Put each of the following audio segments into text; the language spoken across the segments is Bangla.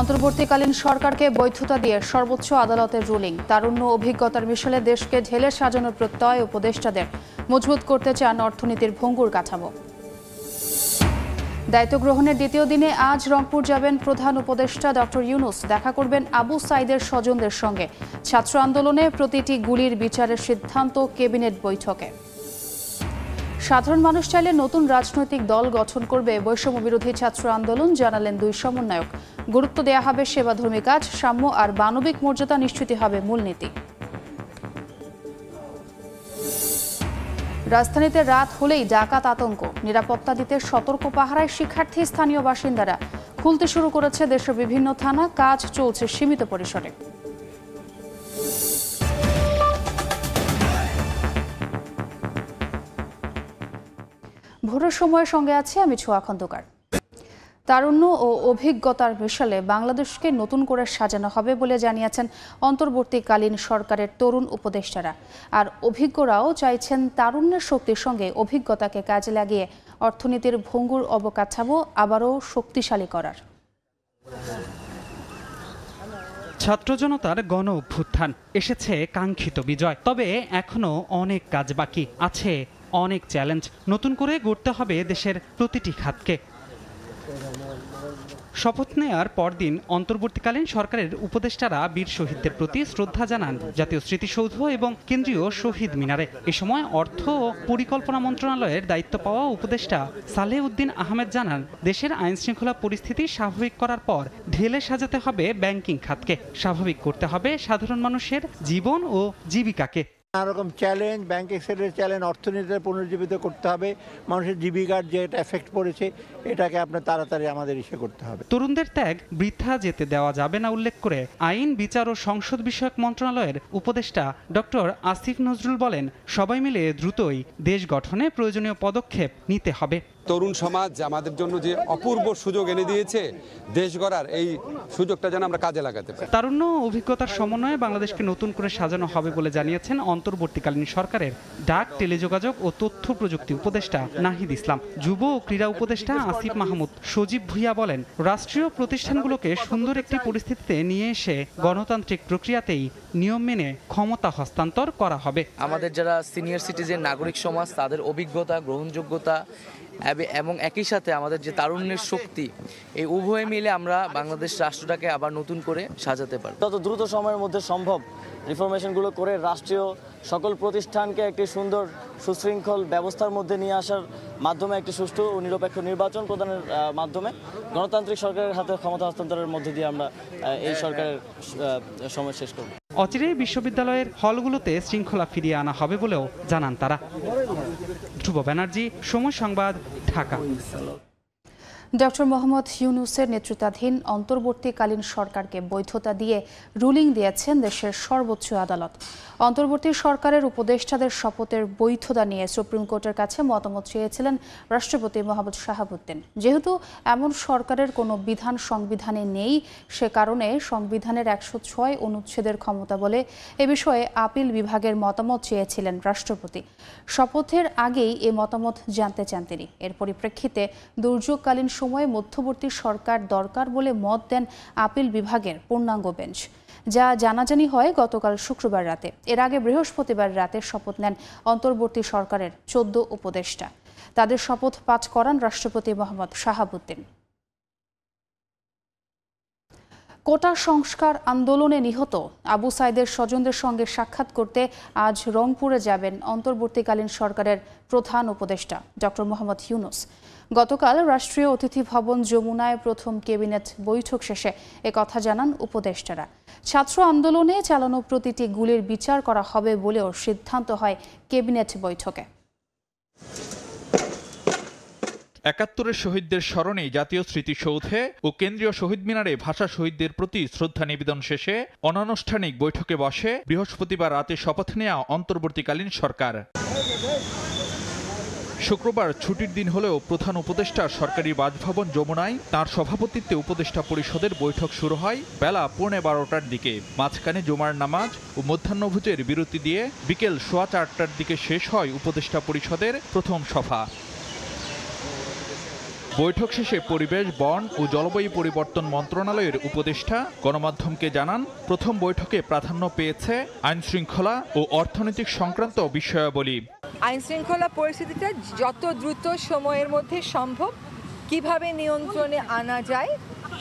অন্তর্বর্তীকালীন সরকারকে বৈধতা দিয়ে সর্বোচ্চ আদালতের রুলিং তারুণ্য অভিজ্ঞতার মিশলে দেশকে ঢেলে সাজানোর প্রত্যয় উপদেষ্টাদের মজবুত করতে চান অর্থনীতির ভঙ্গুর কাঠামো দায়িত্ব গ্রহণের দ্বিতীয় দিনে আজ রংপুর যাবেন প্রধান উপদেষ্টা ডক্টর ইউনুস দেখা করবেন আবু সাইদের স্বজনদের সঙ্গে ছাত্র আন্দোলনে প্রতিটি গুলির বিচারের সিদ্ধান্ত কেবিনেট বৈঠকে সাধারণ মানুষ চাইলে নতুন রাজনৈতিক দল গঠন করবে বৈষম্য বিরোধী ছাত্র আন্দোলন জানালেন দুই সমন্বয়ক গুরুত্ব দেয়া হবে সেবাধর্মী কাজ সাম্য আর মানবিক মর্যাদা নিশ্চিত হবে মূলনীতি রাজধানীতে রাত হলেই ডাকাত আতঙ্ক নিরাপত্তা দিতে সতর্ক পাহারায় শিক্ষার্থী স্থানীয় বাসিন্দারা খুলতে শুরু করেছে দেশের বিভিন্ন থানা কাজ চলছে সীমিত পরিসরে ভোরের সময়ের সঙ্গে আছে আমি ছোয়া খন্দকার তারুণ্য ও অভিজ্ঞতার মিশালে বাংলাদেশকে নতুন করে সাজানো হবে বলে জানিয়েছেন অন্তর্বর্তীকালীন সরকারের তরুণ উপদেষ্টারা আর অভিজ্ঞরাও চাইছেন তারুণ্যের শক্তির সঙ্গে অভিজ্ঞতাকে কাজে লাগিয়ে অর্থনীতির ভঙ্গুর অবকাঠামো আবারও শক্তিশালী করার ছাত্র জনতার গণ অভ্যুত্থান এসেছে কাঙ্ক্ষিত বিজয় তবে এখনো অনেক কাজ বাকি আছে অনেক চ্যালেঞ্জ নতুন করে গড়তে হবে দেশের প্রতিটি খাতকে শপথ নেয়ার পরদিন অন্তর্বর্তীকালীন সরকারের উপদেষ্টারা বীর শহীদদের প্রতি শ্রদ্ধা জানান জাতীয় স্মৃতিসৌধ এবং কেন্দ্রীয় শহীদ মিনারে এ সময় অর্থ ও পরিকল্পনা মন্ত্রণালয়ের দায়িত্ব পাওয়া উপদেষ্টা সালেহ উদ্দিন আহমেদ জানান দেশের আইন শৃঙ্খলা পরিস্থিতি স্বাভাবিক করার পর ঢেলে সাজাতে হবে ব্যাংকিং খাতকে স্বাভাবিক করতে হবে সাধারণ মানুষের জীবন ও জীবিকাকে নানা রকম চ্যালেঞ্জ ব্যাঙ্ক সেক্টরের চ্যালেঞ্জ অর্থনীতিতে পুনর্জীবিত করতে হবে মানুষের জীবিকার যে এটা এফেক্ট পড়েছে এটাকে আপনার তাড়াতাড়ি আমাদের ইসে করতে হবে তরুণদের ত্যাগ বৃথা যেতে দেওয়া যাবে না উল্লেখ করে আইন বিচার ও সংসদ বিষয়ক মন্ত্রণালয়ের উপদেষ্টা ডক্টর আসিফ নজরুল বলেন সবাই মিলে দ্রুতই দেশ গঠনে প্রয়োজনীয় পদক্ষেপ নিতে হবে তরুণ সমাজ আমাদের জন্য যে অপূর্ব সুযোগ এনে দিয়েছে দেশ গড়ার এই সুযোগটা যেন আমরা কাজে লাগাতে পারি তারুণ্য অভিজ্ঞতার সমন্বয়ে বাংলাদেশকে নতুন করে সাজানো হবে বলে জানিয়েছেন অন্তর্বর্তীকালীন সরকারের ডাক টেলিযোগাযোগ ও তথ্য প্রযুক্তি উপদেষ্টা নাহিদ ইসলাম যুব ও ক্রীড়া উপদেষ্টা আসিফ মাহমুদ সজীব ভুইয়া বলেন রাষ্ট্রীয় প্রতিষ্ঠানগুলোকে সুন্দর একটি পরিস্থিতিতে নিয়ে এসে গণতান্ত্রিক প্রক্রিয়াতেই নিয়ম মেনে ক্ষমতা হস্তান্তর করা হবে আমাদের যারা সিনিয়র সিটিজেন নাগরিক সমাজ তাদের অভিজ্ঞতা গ্রহণযোগ্যতা এবং একই সাথে আমাদের যে তারুণ্যের শক্তি এই উভয়ে মিলে আমরা বাংলাদেশ রাষ্ট্রটাকে আবার নতুন করে সাজাতে পারি তত দ্রুত সময়ের মধ্যে সম্ভব রিফরমেশনগুলো করে রাষ্ট্রীয় সকল প্রতিষ্ঠানকে একটি সুন্দর সুশৃঙ্খল ব্যবস্থার মধ্যে নিয়ে আসার মাধ্যমে একটি সুষ্ঠু ও নিরপেক্ষ নির্বাচন প্রদানের মাধ্যমে গণতান্ত্রিক সরকারের হাতে ক্ষমতা হস্তান্তরের মধ্যে দিয়ে আমরা এই সরকারের সময় শেষ করব অচিরেই বিশ্ববিদ্যালয়ের হলগুলোতে শৃঙ্খলা ফিরিয়ে আনা হবে বলেও জানান তারা ধ্রুব ব্যানার্জি সময় সংবাদ ঢাকা ডক্টর মোহাম্মদ ইউনুসের নেতৃত্বাধীন অন্তর্বর্তীকালীন সরকারকে বৈধতা দিয়ে রুলিং দিয়েছেন দেশের সর্বোচ্চ আদালত অন্তর্বর্তী সরকারের উপদেষ্টাদের শপথের বৈধতা নিয়ে সুপ্রিম কোর্টের কাছে মতামত চেয়েছিলেন রাষ্ট্রপতি মোহাম্মদ শাহাবুদ্দিন যেহেতু এমন সরকারের কোনো বিধান সংবিধানে নেই সে কারণে সংবিধানের একশো ছয় অনুচ্ছেদের ক্ষমতা বলে এ বিষয়ে আপিল বিভাগের মতামত চেয়েছিলেন রাষ্ট্রপতি শপথের আগেই এ মতামত জানতে চান তিনি এর পরিপ্রেক্ষিতে দুর্যোগকালীন সময়ে মধ্যবর্তী সরকার দরকার বলে মত দেন আপিল বিভাগের পূর্ণাঙ্গ বেঞ্চ যা জানাজানি হয় গতকাল শুক্রবার রাতে এর আগে বৃহস্পতিবার রাতে শপথ নেন অন্তর্বর্তী সরকারের চোদ্দ উপদেষ্টা তাদের শপথ পাঠ করান রাষ্ট্রপতি মোহাম্মদ শাহাবুদ্দিন কোটা সংস্কার আন্দোলনে নিহত আবু সাইদের স্বজনদের সঙ্গে সাক্ষাৎ করতে আজ রংপুরে যাবেন অন্তর্বর্তীকালীন সরকারের প্রধান উপদেষ্টা ডক্টর মোহাম্মদ ইউনুস গতকাল রাষ্ট্রীয় অতিথি ভবন যমুনায় প্রথম ক্যাবিনেট বৈঠক শেষে কথা জানান উপদেষ্টারা ছাত্র আন্দোলনে চালানো প্রতিটি গুলির বিচার করা হবে বলেও সিদ্ধান্ত হয় ক্যাবিনেট বৈঠকে একাত্তরের শহীদদের স্মরণে জাতীয় স্মৃতিসৌধে ও কেন্দ্রীয় শহীদ মিনারে ভাষা শহীদদের প্রতি শ্রদ্ধা নিবেদন শেষে অনানুষ্ঠানিক বৈঠকে বসে বৃহস্পতিবার রাতে শপথ নেওয়া অন্তর্বর্তীকালীন সরকার শুক্রবার ছুটির দিন হলেও প্রধান উপদেষ্টা সরকারি বাসভবন যমুনায় তার সভাপতিত্বে উপদেষ্টা পরিষদের বৈঠক শুরু হয় বেলা পৌনে বারোটার দিকে মাঝখানে জমার নামাজ ও মধ্যাহ্নভোজের বিরতি দিয়ে বিকেল সোয়া চারটার দিকে শেষ হয় উপদেষ্টা পরিষদের প্রথম সভা বৈঠক শেষে পরিবেশ বন ও জলবায়ু পরিবর্তন মন্ত্রণালয়ের উপদেষ্টা গণমাধ্যমকে জানান প্রথম বৈঠকে প্রাধান্য পেয়েছে আইন শৃঙ্খলা ও অর্থনৈতিক সংক্রান্ত বিষয়াবলী আইন শৃঙ্খলা পরিস্থিতিটা যত দ্রুত সময়ের মধ্যে সম্ভব কিভাবে নিয়ন্ত্রণে আনা যায়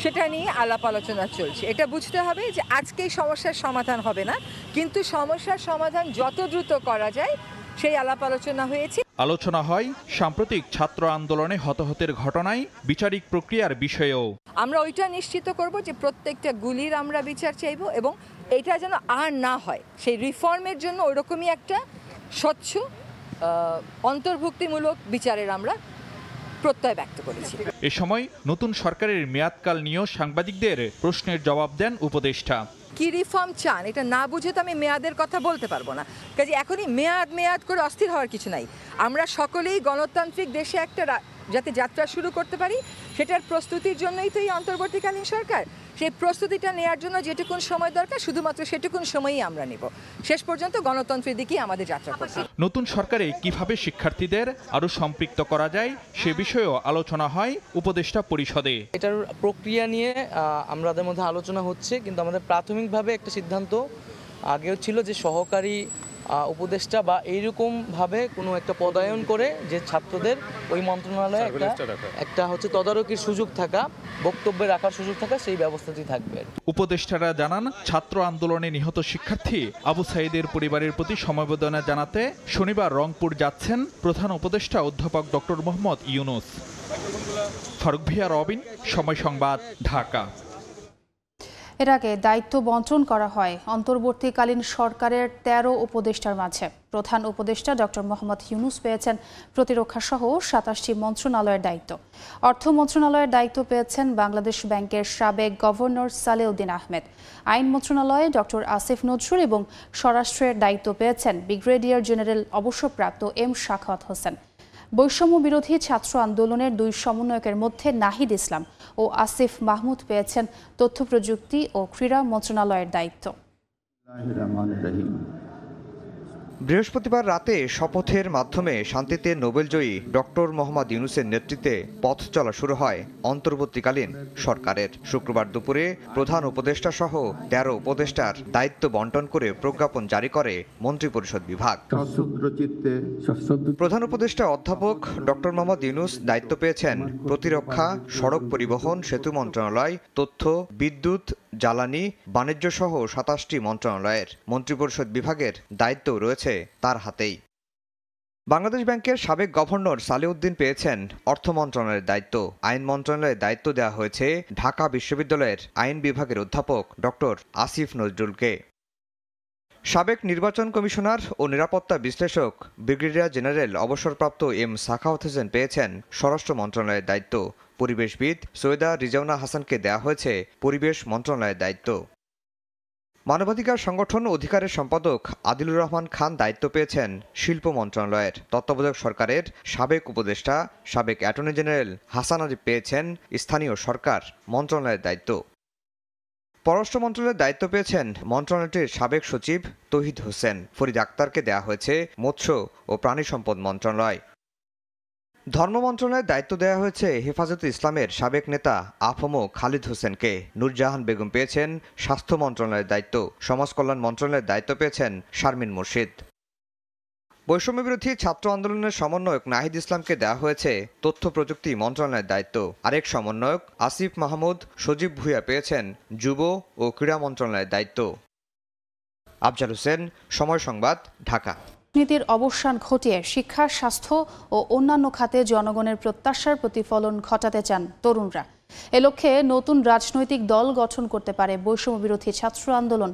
সেটা নিয়ে আলাপ আলোচনা চলছে এটা বুঝতে হবে যে আজকেই সমস্যার সমাধান হবে না কিন্তু সমস্যার সমাধান যত দ্রুত করা যায় সেই আলাপ আলোচনা হয়েছে আলোচনা হয় সাম্প্রতিক ছাত্র আন্দোলনে হতহতের ঘটনায় বিচারিক প্রক্রিয়ার বিষয়েও আমরা ওইটা নিশ্চিত করব যে প্রত্যেকটা গুলির আমরা বিচার চাইব এবং এটা যেন আর না হয় সেই রিফর্মের জন্য ওইরকমই একটা স্বচ্ছ অন্তর্ভুক্তিমূলক বিচারের আমরা প্রত্যয় ব্যক্ত করেছি এ সময় নতুন সরকারের মেয়াদকাল নিয়েও সাংবাদিকদের প্রশ্নের জবাব দেন উপদেষ্টা কি রিফর্ম চান এটা না বুঝে তো আমি মেয়াদের কথা বলতে পারবো না কাজে এখনই মেয়াদ মেয়াদ করে অস্থির হওয়ার কিছু নাই আমরা সকলেই গণতান্ত্রিক দেশে একটা যাতে যাত্রা শুরু করতে পারি সেটার প্রস্তুতির জন্যই তো এই অন্তর্বর্তীকালীন সরকার সেই প্রস্তুতিটা নেওয়ার জন্য যেটুকুন সময় দরকার শুধুমাত্র সেটুকুন সময়ই আমরা নেব শেষ পর্যন্ত গণতন্ত্রের দিকেই আমাদের যাত্রা করছি নতুন সরকারে কিভাবে শিক্ষার্থীদের আরও সম্পৃক্ত করা যায় সে বিষয়েও আলোচনা হয় উপদেষ্টা পরিষদে এটার প্রক্রিয়া নিয়ে আমাদের মধ্যে আলোচনা হচ্ছে কিন্তু আমাদের প্রাথমিকভাবে একটা সিদ্ধান্ত আগেও ছিল যে সহকারী উপদেষ্টা বা এইরকমভাবে কোনো একটা পদায়ন করে যে ছাত্রদের ওই মন্ত্রণালয়ে একটা একটা হচ্ছে তদারকির সুযোগ থাকা বক্তব্য রাখার সুযোগ থাকা সেই ব্যবস্থাটি থাকবে উপদেষ্টারা জানান ছাত্র আন্দোলনে নিহত শিক্ষার্থী আবু সাইদের পরিবারের প্রতি সমবেদনা জানাতে শনিবার রংপুর যাচ্ছেন প্রধান উপদেষ্টা অধ্যাপক ডক্টর মোহাম্মদ ইউনুস ফারুক ভিয়া রবিন সময় সংবাদ ঢাকা এর আগে দায়িত্ব বন্টন করা হয় অন্তর্বর্তীকালীন সরকারের ১৩ উপদেষ্টার মাঝে প্রধান উপদেষ্টা ডক্টর মোহাম্মদ ইউনুস পেয়েছেন প্রতিরক্ষাসহ সাতাশটি মন্ত্রণালয়ের দায়িত্ব অর্থ মন্ত্রণালয়ের দায়িত্ব পেয়েছেন বাংলাদেশ ব্যাংকের সাবেক গভর্নর সালেউদ্দিন আহমেদ আইন মন্ত্রণালয়ে ডক্টর আসিফ নজরুল এবং স্বরাষ্ট্রের দায়িত্ব পেয়েছেন ব্রিগেডিয়ার জেনারেল অবসরপ্রাপ্ত এম শাখাত হোসেন বৈষম্য বিরোধী ছাত্র আন্দোলনের দুই সমন্বয়কের মধ্যে নাহিদ ইসলাম ও আসিফ মাহমুদ পেয়েছেন তথ্য প্রযুক্তি ও ক্রীড়া মন্ত্রণালয়ের দায়িত্ব বৃহস্পতিবার রাতে শপথের মাধ্যমে শান্তিতে নোবেলজয়ী ডক্টর মোহাম্মদ ইউনুসের নেতৃত্বে পথ চলা শুরু হয় অন্তর্বর্তীকালীন সরকারের শুক্রবার দুপুরে প্রধান উপদেষ্টা সহ তেরো উপদেষ্টার দায়িত্ব বন্টন করে প্রজ্ঞাপন জারি করে মন্ত্রিপরিষদ বিভাগ প্রধান উপদেষ্টা অধ্যাপক ডক্টর মোহাম্মদ ইউনুস দায়িত্ব পেয়েছেন প্রতিরক্ষা সড়ক পরিবহন সেতু মন্ত্রণালয় তথ্য বিদ্যুৎ জ্বালানি বাণিজ্য সহ সাতাশটি মন্ত্রণালয়ের মন্ত্রিপরিষদ বিভাগের দায়িত্ব রয়েছে রয়েছে তার হাতেই বাংলাদেশ ব্যাংকের সাবেক গভর্নর সালেউদ্দিন পেয়েছেন অর্থ মন্ত্রণালয়ের দায়িত্ব আইন মন্ত্রণালয়ের দায়িত্ব দেওয়া হয়েছে ঢাকা বিশ্ববিদ্যালয়ের আইন বিভাগের অধ্যাপক ডক্টর আসিফ নজরুলকে সাবেক নির্বাচন কমিশনার ও নিরাপত্তা বিশ্লেষক ব্রিগেডিয়ার জেনারেল অবসরপ্রাপ্ত এম সাখাওত হোসেন পেয়েছেন স্বরাষ্ট্র মন্ত্রণালয়ের দায়িত্ব পরিবেশবিদ সৈয়দা রিজাউনা হাসানকে দেয়া হয়েছে পরিবেশ মন্ত্রণালয়ের দায়িত্ব মানবাধিকার সংগঠন অধিকারের সম্পাদক আদিলুর রহমান খান দায়িত্ব পেয়েছেন শিল্প মন্ত্রণালয়ের তত্ত্বাবধায়ক সরকারের সাবেক উপদেষ্টা সাবেক অ্যাটর্নি জেনারেল হাসান আজিব পেয়েছেন স্থানীয় সরকার মন্ত্রণালয়ের দায়িত্ব পররাষ্ট্র মন্ত্রণালয়ের দায়িত্ব পেয়েছেন মন্ত্রণালয়টির সাবেক সচিব তহিদ হোসেন ফরিদ আক্তারকে দেয়া হয়েছে মৎস্য ও প্রাণী সম্পদ মন্ত্রণালয় ধর্ম মন্ত্রণালয়ের দায়িত্ব দেওয়া হয়েছে হেফাজতে ইসলামের সাবেক নেতা আফমো খালিদ হোসেনকে নুরজাহান বেগম পেয়েছেন স্বাস্থ্য মন্ত্রণালয়ের দায়িত্ব সমাজ কল্যাণ মন্ত্রণালয়ের দায়িত্ব পেয়েছেন শারমিন মুর্শিদ বৈষম্য বিরোধী ছাত্র আন্দোলনের সমন্বয়ক নাহিদ ইসলামকে দেওয়া হয়েছে তথ্য প্রযুক্তি মন্ত্রণালয়ের দায়িত্ব আরেক সমন্বয়ক আসিফ মাহমুদ সজীব ভুইয়া পেয়েছেন যুব ও ক্রীড়া মন্ত্রণালয়ের দায়িত্ব আফজাল হোসেন সময় সংবাদ ঢাকা দুর্নীতির অবসান ঘটিয়ে শিক্ষা স্বাস্থ্য ও অন্যান্য খাতে জনগণের প্রত্যাশার প্রতিফলন ঘটাতে চান তরুণরা এ লক্ষ্যে নতুন রাজনৈতিক দল গঠন করতে পারে বৈষম্য বিরোধী ছাত্র আন্দোলন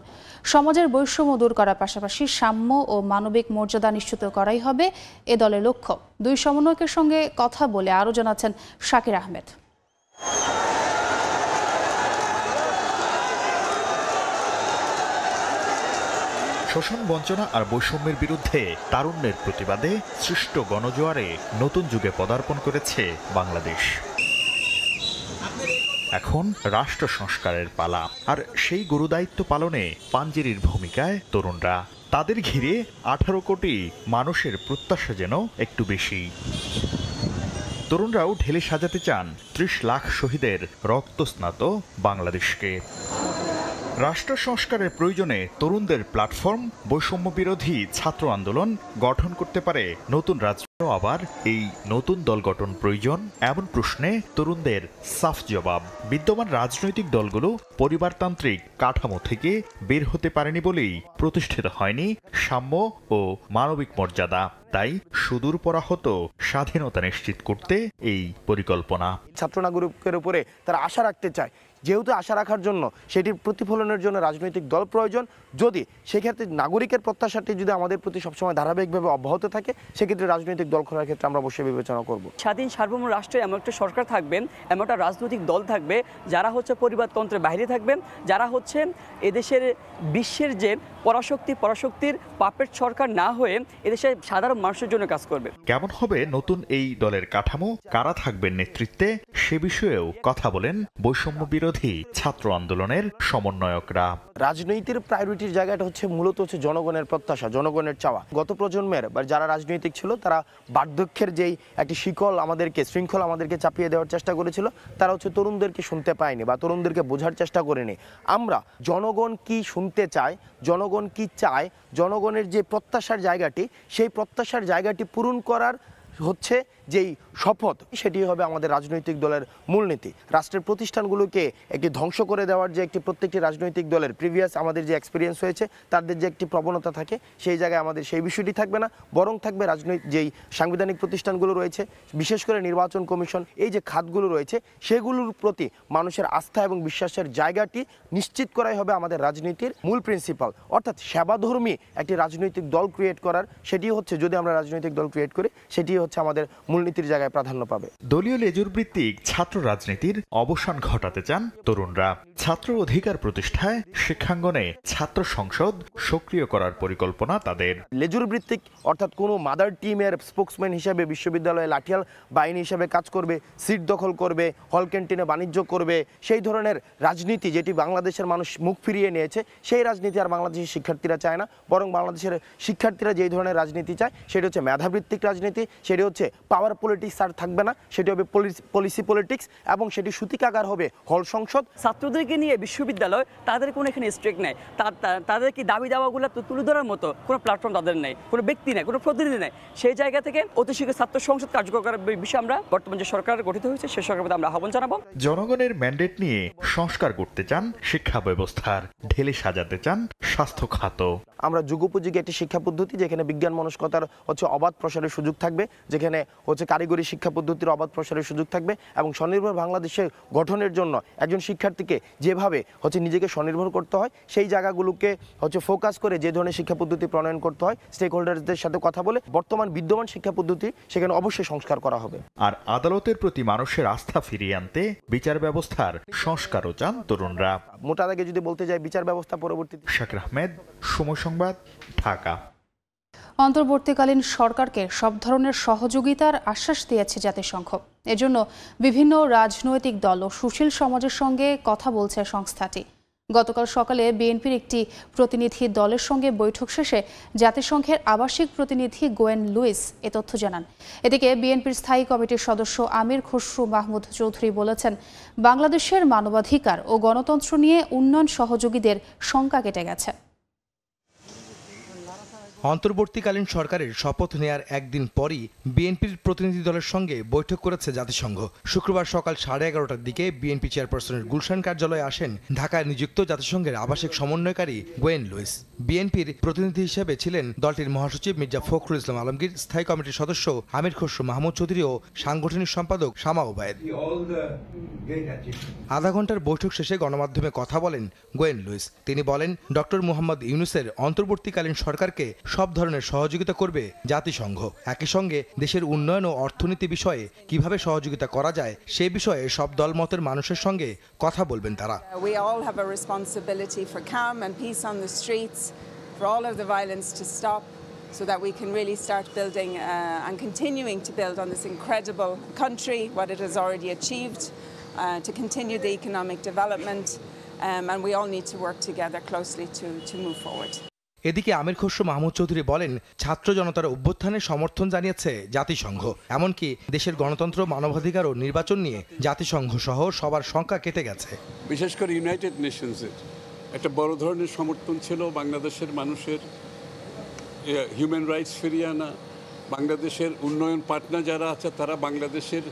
সমাজের বৈষম্য দূর করার পাশাপাশি সাম্য ও মানবিক মর্যাদা নিশ্চিত করাই হবে এ দলের লক্ষ্য দুই সমন্বয়কের সঙ্গে কথা বলে আরও জানাচ্ছেন শাকির আহমেদ শোষণ বঞ্চনা আর বৈষম্যের বিরুদ্ধে তারুণ্যের প্রতিবাদে সৃষ্ট গণজোয়ারে নতুন যুগে পদার্পণ করেছে বাংলাদেশ এখন রাষ্ট্র সংস্কারের পালা আর সেই গুরুদায়িত্ব পালনে পাঞ্জেরির ভূমিকায় তরুণরা তাদের ঘিরে আঠারো কোটি মানুষের প্রত্যাশা যেন একটু বেশি তরুণরাও ঢেলে সাজাতে চান ত্রিশ লাখ শহীদের রক্তস্নাত বাংলাদেশকে রাষ্ট্র সংস্কারের প্রয়োজনে তরুণদের প্ল্যাটফর্ম বৈষম্য বিরোধী ছাত্র আন্দোলন গঠন করতে পারে নতুন রাজ্য আবার এই নতুন দল গঠন প্রয়োজন এমন প্রশ্নে তরুণদের সাফ জবাব বিদ্যমান রাজনৈতিক দলগুলো পরিবারতান্ত্রিক কাঠামো থেকে বের হতে পারেনি বলেই প্রতিষ্ঠিত হয়নি সাম্য ও মানবিক মর্যাদা তাই সুদূর পরাহত স্বাধীনতা নিশ্চিত করতে এই পরিকল্পনা ছাত্র উপরে তারা আশা রাখতে চায় যেহেতু আশা রাখার জন্য সেটির প্রতিফলনের জন্য রাজনৈতিক দল প্রয়োজন যদি সেক্ষেত্রে নাগরিকের প্রত্যাশাটি যদি আমাদের প্রতি সবসময় ধারাবাহিকভাবে অব্যাহত থাকে সেক্ষেত্রে রাজনৈতিক দল খোলার ক্ষেত্রে আমরা অবশ্যই বিবেচনা করব স্বাধীন সার্বভৌম রাষ্ট্রে এমন একটা সরকার থাকবে এমন একটা রাজনৈতিক দল থাকবে যারা হচ্ছে পরিবারতন্ত্রের বাইরে থাকবেন যারা হচ্ছে এদেশের বিশ্বের যে পরাশক্তি পরাশক্তির পাপের সরকার না হয়ে এদেশে সাধারণ মানুষের জন্য কাজ করবে কেমন হবে নতুন এই দলের কাঠামো কারা থাকবেন নেতৃত্বে সে বিষয়েও কথা বলেন বৈষম্য বিরোধী বিরোধী ছাত্র আন্দোলনের সমন্বয়করা রাজনৈতিক প্রায়োরিটির জায়গাটা হচ্ছে মূলত হচ্ছে জনগণের প্রত্যাশা জনগণের চাওয়া গত প্রজন্মের বা যারা রাজনৈতিক ছিল তারা বার্ধক্যের যেই একটি শিকল আমাদেরকে শৃঙ্খল আমাদেরকে চাপিয়ে দেওয়ার চেষ্টা করেছিল তারা হচ্ছে তরুণদেরকে শুনতে পায়নি বা তরুণদেরকে বোঝার চেষ্টা করেনি আমরা জনগণ কি শুনতে চায় জনগণ কি চায় জনগণের যে প্রত্যাশার জায়গাটি সেই প্রত্যাশার জায়গাটি পূরণ করার হচ্ছে যেই শপথ সেটি হবে আমাদের রাজনৈতিক দলের মূলনীতি রাষ্ট্রের প্রতিষ্ঠানগুলোকে একটি ধ্বংস করে দেওয়ার যে একটি প্রত্যেকটি রাজনৈতিক দলের প্রিভিয়াস আমাদের যে এক্সপিরিয়েন্স হয়েছে তাদের যে একটি প্রবণতা থাকে সেই জায়গায় আমাদের সেই বিষয়টি থাকবে না বরং থাকবে রাজনৈতিক যেই সাংবিধানিক প্রতিষ্ঠানগুলো রয়েছে বিশেষ করে নির্বাচন কমিশন এই যে খাতগুলো রয়েছে সেগুলোর প্রতি মানুষের আস্থা এবং বিশ্বাসের জায়গাটি নিশ্চিত করাই হবে আমাদের রাজনীতির মূল প্রিন্সিপাল অর্থাৎ সেবাধর্মী একটি রাজনৈতিক দল ক্রিয়েট করার সেটি হচ্ছে যদি আমরা রাজনৈতিক দল ক্রিয়েট করি সেটি হচ্ছে আমাদের মূলনীতির জায়গায় প্রাধান্য পাবে দলীয় লেজুর ভিত্তিক ছাত্র রাজনীতির অবসান ঘটাতে চান তরুণরা ছাত্র অধিকার প্রতিষ্ঠায় শিক্ষাঙ্গনে ছাত্র সংসদ সক্রিয় করার পরিকল্পনা তাদের লেজুর ভিত্তিক অর্থাৎ কোনো মাদার টিমের স্পোক্সম্যান হিসেবে বিশ্ববিদ্যালয়ে লাঠিয়াল বাহিনী হিসেবে কাজ করবে সিট দখল করবে হল ক্যান্টিনে বাণিজ্য করবে সেই ধরনের রাজনীতি যেটি বাংলাদেশের মানুষ মুখ ফিরিয়ে নিয়েছে সেই রাজনীতি আর বাংলাদেশের শিক্ষার্থীরা চায় না বরং বাংলাদেশের শিক্ষার্থীরা যেই ধরনের রাজনীতি চায় সেটি হচ্ছে মেধাভিত্তিক রাজনীতি সেটি হচ্ছে পাওয়ার পলিটিক্স আর থাকবে না সেটি হবে পলিসি পলিটিক্স এবং সেটি সূতিকাগার হবে হল সংসদ ছাত্রদেরকে নিয়ে বিশ্ববিদ্যালয় তাদের কোনো এখানে স্ট্রেক নেই তাদের কি দাবি দাওয়াগুলো তুলে ধরার মতো কোনো প্ল্যাটফর্ম তাদের নেই কোনো ব্যক্তি নেই কোনো প্রতিনিধি নেই সেই জায়গা থেকে অতি শীঘ্র ছাত্র সংসদ কার্যকর করার বিষয়ে আমরা বর্তমান যে সরকার গঠিত হয়েছে সে সরকার আমরা আহ্বান জানাবো জনগণের ম্যান্ডেট নিয়ে সংস্কার করতে চান শিক্ষা ব্যবস্থার ঢেলে সাজাতে চান স্বাস্থ্য খাত আমরা যুগোপযোগী একটি শিক্ষা পদ্ধতি যেখানে বিজ্ঞান মনস্কতার হচ্ছে অবাধ প্রসারের সুযোগ থাকবে যেখানে হচ্ছে কারিগরি শিক্ষা পদ্ধতির অবাধ প্রসারের সুযোগ থাকবে এবং স্বনির্ভর বাংলাদেশের গঠনের জন্য একজন শিক্ষার্থীকে যেভাবে হচ্ছে নিজেকে স্বনির্ভর করতে হয় সেই জায়গাগুলোকে হচ্ছে ফোকাস করে যে ধরনের শিক্ষা পদ্ধতি প্রণয়ন করতে হয় স্টেক হোল্ডারদের সাথে কথা বলে বর্তমান বিদ্যমান শিক্ষা পদ্ধতি সেখানে অবশ্যই সংস্কার করা হবে আর আদালতের প্রতি মানুষের আস্থা ফিরিয়ে আনতে বিচার ব্যবস্থার সংস্কারও চান তরুণরা মোটা আগে যদি বলতে যাই বিচার ব্যবস্থা পরবর্তী শাকির আহমেদ সময় সংবাদ ঢাকা অন্তর্বর্তীকালীন সরকারকে সব ধরনের সহযোগিতার আশ্বাস দিয়েছে জাতিসংঘ এজন্য বিভিন্ন রাজনৈতিক দল ও সুশীল সমাজের সঙ্গে কথা বলছে সংস্থাটি গতকাল সকালে বিএনপির একটি প্রতিনিধি দলের সঙ্গে বৈঠক শেষে জাতিসংঘের আবাসিক প্রতিনিধি গোয়েন লুইস এ তথ্য জানান এদিকে বিএনপির স্থায়ী কমিটির সদস্য আমির খসরু মাহমুদ চৌধুরী বলেছেন বাংলাদেশের মানবাধিকার ও গণতন্ত্র নিয়ে উন্নয়ন সহযোগীদের শঙ্কা কেটে গেছে অন্তর্বর্তীকালীন সরকারের শপথ নেয়ার একদিন পরই বিএনপির প্রতিনিধি দলের সঙ্গে বৈঠক করেছে জাতিসংঘ শুক্রবার সকাল সাড়ে এগারোটার দিকে বিএনপি চেয়ারপারসনের গুলশান কার্যালয়ে আসেন ঢাকায় নিযুক্ত জাতিসংঘের আবাসিক সমন্বয়কারী গোয়েন লুইস বিএনপির প্রতিনিধি হিসেবে ছিলেন দলটির মহাসচিব মির্জা ফখরুল ইসলাম আলমগীর স্থায়ী কমিটির সদস্য আমির খসরু মাহমুদ চৌধুরী ও সাংগঠনিক সম্পাদক শামা ওবায়দ আধা ঘন্টার বৈঠক শেষে গণমাধ্যমে কথা বলেন গোয়েন লুইস তিনি বলেন ডক্টর মুহাম্মদ ইউনুসের অন্তর্বর্তীকালীন সরকারকে সব ধরনের সহযোগিতা করবে জাতিসংঘ একই সঙ্গে দেশের উন্নয়ন ও অর্থনীতি বিষয়ে কিভাবে সহযোগিতা করা যায় সে বিষয়ে সব দলমতের মানুষের সঙ্গে কথা বলবেন তারা for all of the violence to stop so that we can really start building uh, and continuing to build on this incredible country, what it has already achieved, uh, to continue the economic development. Um, and we all need to work together closely to, to move forward. এদিকে আমির খসরু মাহমুদ চৌধুরী বলেন ছাত্র জনতার অভ্যুত্থানে সমর্থন জানিয়েছে জাতিসংঘ এমনকি দেশের গণতন্ত্র মানবাধিকার ও নির্বাচন নিয়ে জাতিসংঘ সহ সবার সংখ্যা কেটে গেছে বিশেষ করে ইউনাইটেড নেশনসের একটা বড় ধরনের সমর্থন ছিল বাংলাদেশের মানুষের হিউম্যান রাইটস ফিরিয়ে আনা বাংলাদেশের উন্নয়ন পার্টনার যারা আছে তারা বাংলাদেশের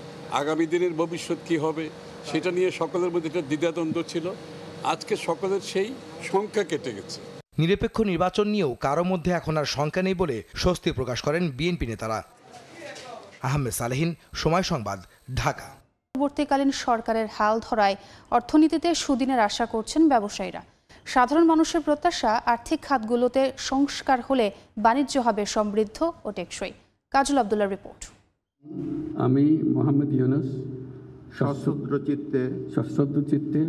আগামী দিনের ভবিষ্যৎ কী হবে সেটা নিয়ে সকলের মধ্যে একটা দ্বিধাদ্বন্দ্ব ছিল আজকে সকলের সেই সংখ্যা কেটে গেছে নিরপেক্ষ নির্বাচন নিয়েও কারো মধ্যে এখন আর শঙ্কা নেই বলে স্বস্তি প্রকাশ করেন বিএনপি নেতারা আহমেদ সালেহীন সময় সংবাদ ঢাকা পরবর্তীকালীন সরকারের হাল ধরায় অর্থনীতিতে সুদিনের আশা করছেন ব্যবসায়ীরা সাধারণ মানুষের প্রত্যাশা আর্থিক খাতগুলোতে সংস্কার হলে বাণিজ্য হবে সমৃদ্ধ ও টেকসই কাজল আবদুল্লাহ রিপোর্ট আমি মোহাম্মদ ইউনুস সশ্রদ্র চিত্তে সশ্রদ্র চিত্তে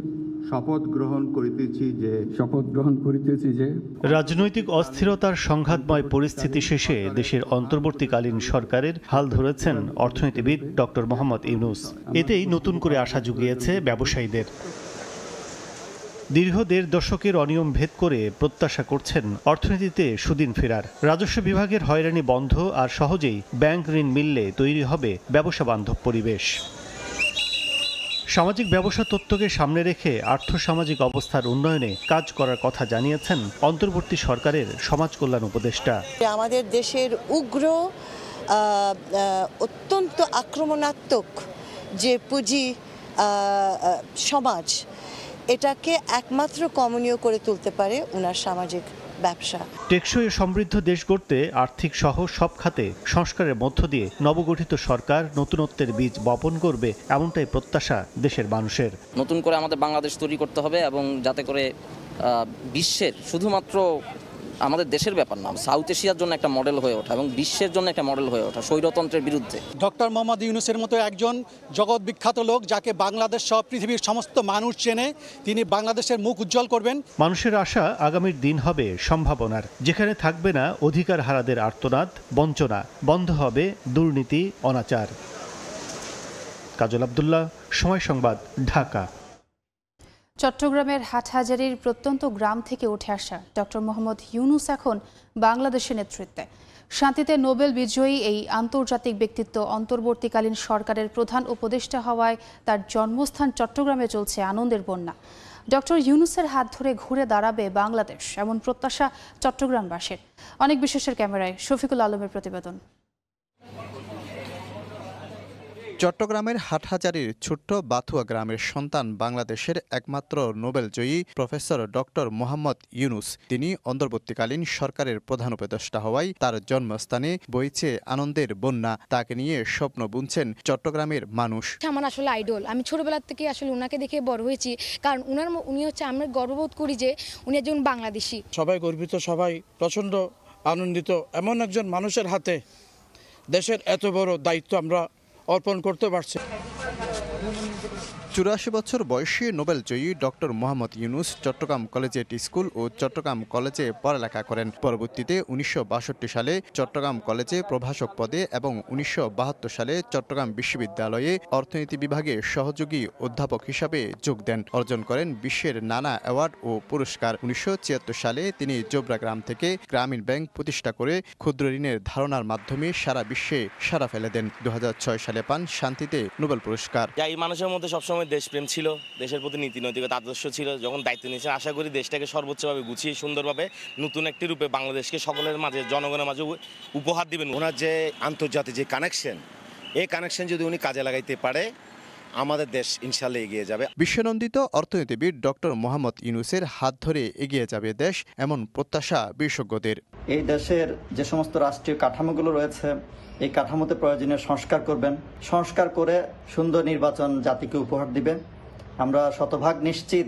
শপথ গ্রহণ করিতেছি যে শপথ গ্রহণ করিতেছি যে রাজনৈতিক অস্থিরতার সংঘাতময় পরিস্থিতি শেষে দেশের অন্তর্বর্তীকালীন সরকারের হাল ধরেছেন অর্থনীতিবিদ ডক্টর মোহাম্মদ ইউনুস এতেই নতুন করে আশা জুগিয়েছে ব্যবসায়ীদের দীর্ঘ দেড় দশকের অনিয়ম ভেদ করে প্রত্যাশা করছেন অর্থনীতিতে সুদিন ফেরার রাজস্ব বিভাগের হয়রানি বন্ধ আর সহজেই ব্যাংক ঋণ মিললে তৈরি হবে ব্যবসা বান্ধব পরিবেশ সামাজিক ব্যবসা তত্ত্বকে সামনে রেখে আর্থসামাজিক অবস্থার উন্নয়নে কাজ করার কথা জানিয়েছেন অন্তর্বর্তী সরকারের সমাজ কল্যাণ উপদেষ্টা আমাদের দেশের উগ্র অত্যন্ত আক্রমণাত্মক যে পুঁজি সমাজ এটাকে একমাত্র কমনীয় করে তুলতে পারে ওনার সামাজিক ব্যবসা টেকসই সমৃদ্ধ দেশ গড়তে আর্থিক সহ সব খাতে সংস্কারের মধ্য দিয়ে নবগঠিত সরকার নতুনত্বের বীজ বপন করবে এমনটাই প্রত্যাশা দেশের মানুষের নতুন করে আমাদের বাংলাদেশ তৈরি করতে হবে এবং যাতে করে বিশ্বের শুধুমাত্র আমাদের দেশের ব্যাপার না সাউথ এশিয়ার জন্য একটা মডেল হয়ে ওঠা এবং বিশ্বের জন্য একটা মডেল হয়ে ওঠা স্বৈরতন্ত্রের বিরুদ্ধে ডক্টর মোহাম্মদ ইউনুসের মতো একজন জগৎ বিখ্যাত লোক যাকে বাংলাদেশ সব পৃথিবীর সমস্ত মানুষ চেনে তিনি বাংলাদেশের মুখ উজ্জ্বল করবেন মানুষের আশা আগামীর দিন হবে সম্ভাবনার যেখানে থাকবে না অধিকার হারাদের আর্তনাদ বঞ্চনা বন্ধ হবে দুর্নীতি অনাচার কাজল আবদুল্লাহ সময় সংবাদ ঢাকা চট্টগ্রামের হাটহাজারির প্রত্যন্ত গ্রাম থেকে উঠে আসা ডক্টর মোহাম্মদ ইউনুস এখন বাংলাদেশের নেতৃত্বে শান্তিতে নোবেল বিজয়ী এই আন্তর্জাতিক ব্যক্তিত্ব অন্তর্বর্তীকালীন সরকারের প্রধান উপদেষ্টা হওয়ায় তার জন্মস্থান চট্টগ্রামে চলছে আনন্দের বন্যা ডক্টর ইউনুসের হাত ধরে ঘুরে দাঁড়াবে বাংলাদেশ এমন প্রত্যাশা চট্টগ্রামবাসীর অনেক বিশেষের ক্যামেরায় শফিকুল আলমের প্রতিবেদন চট্টগ্রামের হাটহাজারির ছোট্ট বাথুয়া গ্রামের সন্তান বাংলাদেশের একমাত্র নোবেল জয়ী প্রফেসর ডক্টর মোহাম্মদ ইউনুস তিনি অন্তর্বর্তীকালীন সরকারের প্রধান উপদেষ্টা হওয়ায় তার জন্মস্থানে বইছে আনন্দের বন্যা তাকে নিয়ে স্বপ্ন বুনছেন চট্টগ্রামের মানুষ আমার আসলে আইডল আমি ছোটবেলার থেকে আসলে উনাকে দেখে বড় হয়েছি কারণ উনার উনি হচ্ছে আমরা গর্ববোধ করি যে উনি একজন বাংলাদেশি সবাই গর্বিত সবাই প্রচণ্ড আনন্দিত এমন একজন মানুষের হাতে দেশের এত বড় দায়িত্ব আমরা অর্পণ করতে পারছে চুরাশি বছর বয়সী নোবেল জয়ী doctor Mohammad Yunus Chattogram collegiate school ও চট্টগ্রাম কলেজে পড়ালেখা করেন পরবর্তীতে উনিশশো সালে চট্টগ্রাম কলেজে প্রভাষক পদে এবং উনিশশো সালে চট্টগ্রাম বিশ্ববিদ্যালয়ে অর্থনীতি বিভাগে সহযোগী অধ্যাপক হিসাবে যোগ দেন অর্জন করেন বিশ্বের নানা অ্যাওয়ার্ড ও পুরস্কার উনিশশো সালে তিনি জোবরা গ্রাম থেকে গ্রামীণ ব্যাংক প্রতিষ্ঠা করে ক্ষুদ্র ঋণের ধারণার মাধ্যমে সারা বিশ্বে সারা ফেলে দেন দু সালে পান শান্তিতে নোবেল পুরস্কার মানুষের মধ্যে সবসময় দেশপ্রেম ছিল দেশের প্রতি নীতি নৈতিকতা আদর্শ ছিল যখন দায়িত্ব নিয়েছেন আশা করি দেশটাকে সর্বোচ্চভাবে গুছিয়ে সুন্দরভাবে নতুন একটি রূপে বাংলাদেশকে সকলের মাঝে জনগণের মাঝে উপহার দিবেন ওনার যে আন্তর্জাতিক যে কানেকশন এই কানেকশন যদি উনি কাজে লাগাইতে পারে আমাদের দেশ ইনশাল্লাহ এগিয়ে যাবে বিশ্বনন্দিত অর্থনীতিবিদ ডক্টর মোহাম্মদ ইউনুসের হাত ধরে এগিয়ে যাবে দেশ এমন প্রত্যাশা বিশেষজ্ঞদের এই দেশের যে সমস্ত রাষ্ট্রীয় কাঠামোগুলো রয়েছে এই কাঠামোতে প্রয়োজনীয় সংস্কার করবেন সংস্কার করে সুন্দর নির্বাচন জাতিকে উপহার দিবেন আমরা শতভাগ নিশ্চিত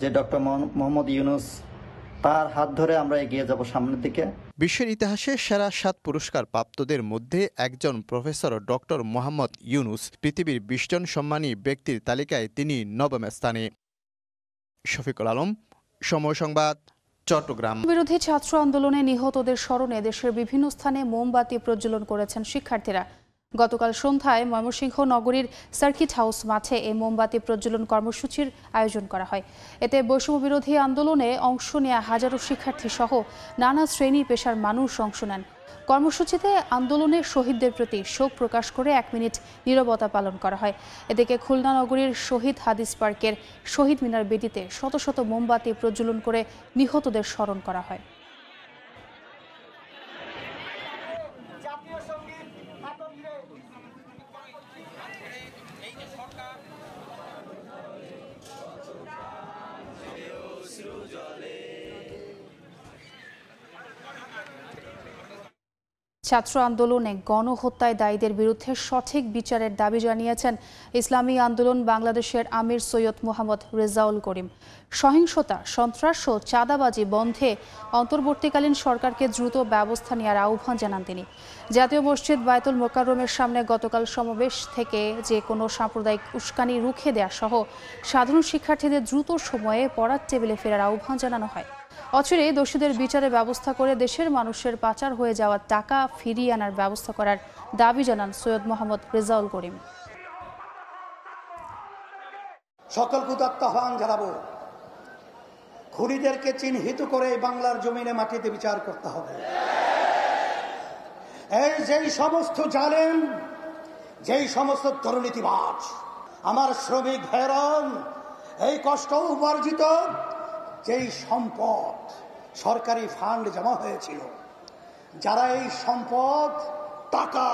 যে ডক্টর মোহাম্মদ ইউনুস তার হাত ধরে আমরা এগিয়ে যাব সামনের দিকে বিশ্বের ইতিহাসে সেরা সাত পুরস্কার প্রাপ্তদের মধ্যে একজন প্রফেসর ডক্টর মোহাম্মদ ইউনুস পৃথিবীর বিশজন সম্মানী ব্যক্তির তালিকায় তিনি নবম স্থানে শফিকুল আলম সময় সংবাদ চট্টগ্রাম বিরোধী ছাত্র আন্দোলনে নিহতদের স্মরণে দেশের বিভিন্ন স্থানে মোমবাতি প্রজ্বলন করেছেন শিক্ষার্থীরা গতকাল সন্ধ্যায় ময়মনসিংহ নগরীর সার্কিট হাউস মাঠে এই মোমবাতি প্রজ্বলন কর্মসূচির আয়োজন করা হয় এতে বৈষম্যবিরোধী আন্দোলনে অংশ নেয়া হাজারো শিক্ষার্থী সহ নানা শ্রেণী পেশার মানুষ অংশ নেন কর্মসূচিতে আন্দোলনের শহীদদের প্রতি শোক প্রকাশ করে এক মিনিট নিরবতা পালন করা হয় এদিকে খুলনা নগরীর শহীদ হাদিস পার্কের শহীদ মিনার বেদিতে শত শত মোমবাতি প্রজ্বলন করে নিহতদের স্মরণ করা হয় ছাত্র আন্দোলনে গণহত্যায় দায়ীদের বিরুদ্ধে সঠিক বিচারের দাবি জানিয়েছেন ইসলামী আন্দোলন বাংলাদেশের আমির সৈয়দ মোহাম্মদ রেজাউল করিম সহিংসতা সন্ত্রাস ও চাঁদাবাজি বন্ধে অন্তর্বর্তীকালীন সরকারকে দ্রুত ব্যবস্থা নেওয়ার আহ্বান জানান তিনি জাতীয় মসজিদ বায়তুল মোকাররমের সামনে গতকাল সমাবেশ থেকে যে কোনো সাম্প্রদায়িক উস্কানি রুখে দেয়া সহ সাধারণ শিক্ষার্থীদের দ্রুত সময়ে পড়ার টেবিলে ফেরার আহ্বান জানানো হয় অচিরে দোষীদের বিচারে ব্যবস্থা করে দেশের মানুষের পাচার হয়ে যাওয়া টাকা ফিরিয়ে আনার ব্যবস্থা করার দাবি জানান সৈয়দ মোহাম্মদ রেজাউল করিম সকল আহ্বান খুনিদেরকে চিহ্নিত করে বাংলার জমিনে মাটিতে বিচার করতে হবে এই যেই সমস্ত জানেন যেই সমস্ত দুর্নীতিবাজ আমার শ্রমিক ভেরন এই কষ্ট উপার্জিত যেই সম্পদ সরকারি ফান্ড জমা হয়েছিল যারা এই সম্পদ টাকা